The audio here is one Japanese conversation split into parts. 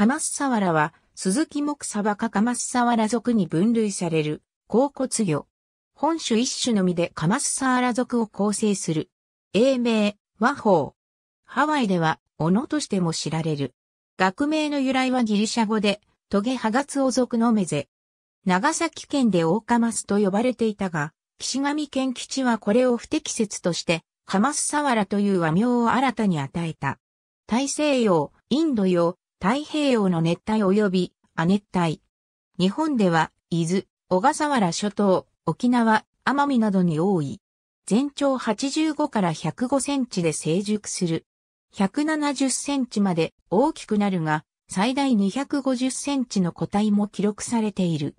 カマスサワラは、鈴木木サバカカマスサワラ属に分類される、甲骨魚。本種一種のみでカマスサワラ属を構成する。英名、和法。ハワイでは、斧としても知られる。学名の由来はギリシャ語で、トゲハガツオ属のメゼ。長崎県でオオカマスと呼ばれていたが、岸上県基地はこれを不適切として、カマスサワラという和名を新たに与えた。大西洋、インド洋、太平洋の熱帯及び亜熱帯。日本では、伊豆、小笠原諸島、沖縄、奄美などに多い。全長85から105センチで成熟する。170センチまで大きくなるが、最大250センチの個体も記録されている。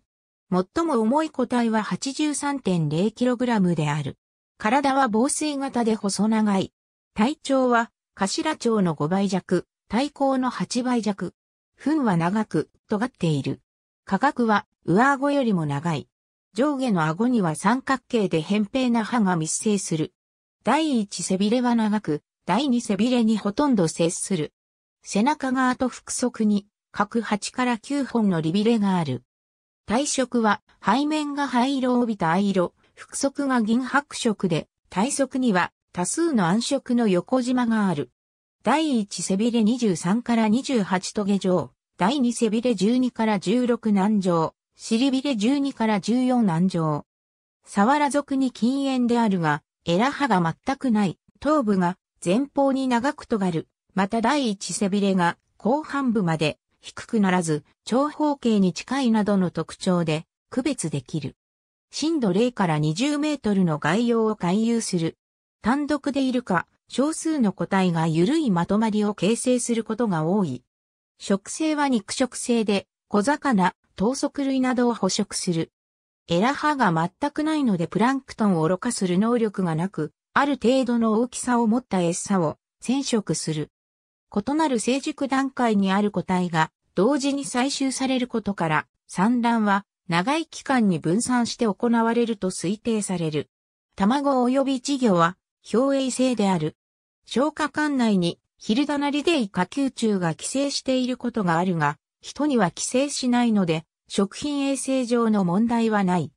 最も重い個体は8 3 0ラムである。体は防水型で細長い。体長は、頭長の5倍弱、体高の8倍弱。糞は長く、尖っている。価格は上顎よりも長い。上下の顎には三角形で扁平な歯が密生する。第一背びれは長く、第二背びれにほとんど接する。背中側と腹側に各8から9本のリビレがある。体色は背面が灰色を帯びた藍色、腹側が銀白色で、体側には多数の暗色の横縞がある。第1背びれ23から28トゲ状、第2背びれ12から16南状、尻びれ12から14南状。サワラ族に禁煙であるが、エラ歯が全くない、頭部が前方に長く尖る、また第一背びれが後半部まで低くならず、長方形に近いなどの特徴で区別できる。震度0から20メートルの外洋を回遊する。単独でいるか、少数の個体が緩いまとまりを形成することが多い。食性は肉食性で、小魚、糖足類などを捕食する。エラ歯が全くないのでプランクトンを愚かする能力がなく、ある程度の大きさを持った餌を染色する。異なる成熟段階にある個体が同時に採集されることから、産卵は長い期間に分散して行われると推定される。卵及び稚魚は、表衛性である。消化管内にヒルダナリデイ下級虫が寄生していることがあるが、人には寄生しないので、食品衛生上の問題はない。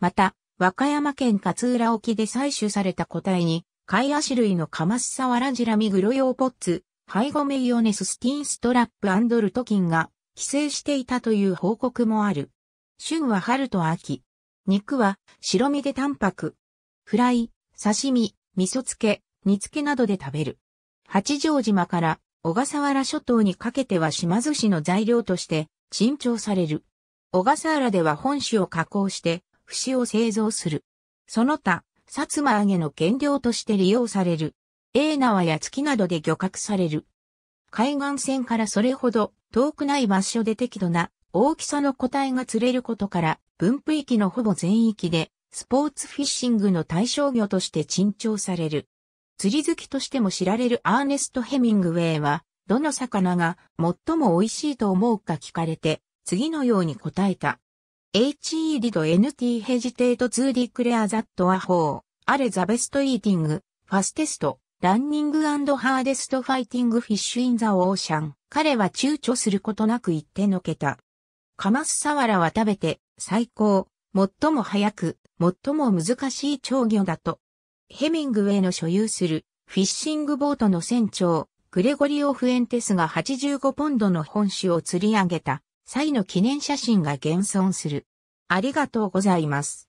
また、和歌山県勝浦沖で採取された個体に、貝足類のカマスサワラジラミグロヨーポッツ、ハイゴメイオネススティンストラップアンドルトキンが寄生していたという報告もある。旬は春と秋。肉は白身で淡白。フライ、刺身、味噌漬け、煮付けなどで食べる。八丈島から小笠原諸島にかけては島寿司の材料として珍重される。小笠原では本種を加工して節を製造する。その他、薩摩揚げの原料として利用される。A 縄や月などで漁獲される。海岸線からそれほど遠くない場所で適度な大きさの個体が釣れることから分布域のほぼ全域でスポーツフィッシングの対象魚として珍重される。釣り好きとしても知られるアーネスト・ヘミングウェイは、どの魚が最も美味しいと思うか聞かれて、次のように答えた。H.E. リド N.T. ヘジテート t ー d ィ c l a r e that a whole, are the best eating, fastest, running and hardest f ン。g 彼は躊躇することなく言ってのけた。カマスサワラは食べて最高、最も早く、最も難しい調魚だとヘミングウェイの所有するフィッシングボートの船長、グレゴリオ・フエンテスが85ポンドの本種を釣り上げた際の記念写真が現存する。ありがとうございます。